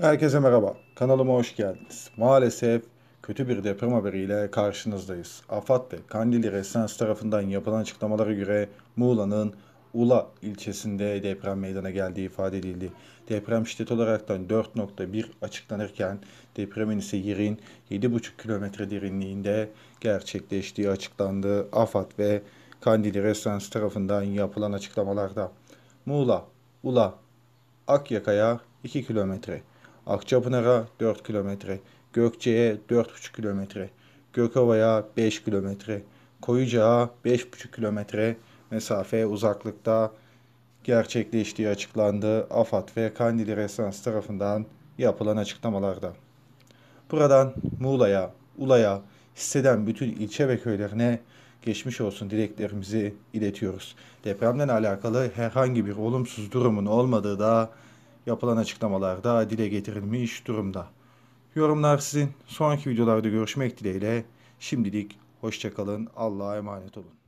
Herkese merhaba. Kanalıma hoş geldiniz. Maalesef kötü bir deprem haberiyle karşınızdayız. Afat ve Kandili Resans tarafından yapılan açıklamalara göre Muğla'nın Ula ilçesinde deprem meydana geldiği ifade edildi. Deprem şiddet olaraktan 4.1 açıklanırken depremin ise yerin 7.5 kilometre derinliğinde gerçekleştiği açıklandı. Afat ve Kandili Resans tarafından yapılan açıklamalarda Muğla, Ula, Akyaka'ya 2 kilometre, Akçapınar'a 4 kilometre, Gökçe'ye 4,5 kilometre, Gökova'ya 5 kilometre, Koyucağa 5,5 kilometre mesafe uzaklıkta gerçekleştiği açıklandı AFAD ve Kandili Resans tarafından yapılan açıklamalarda. Buradan Muğla'ya, Ula'ya, hisseden bütün ilçe ve köylerine geçmiş olsun dileklerimizi iletiyoruz. Depremden alakalı herhangi bir olumsuz durumun olmadığı da yapılan açıklamalarda dile getirilmiş durumda. Yorumlar sizin. Sonraki videolarda görüşmek dileğiyle. Şimdilik hoşçakalın. Allah'a emanet olun.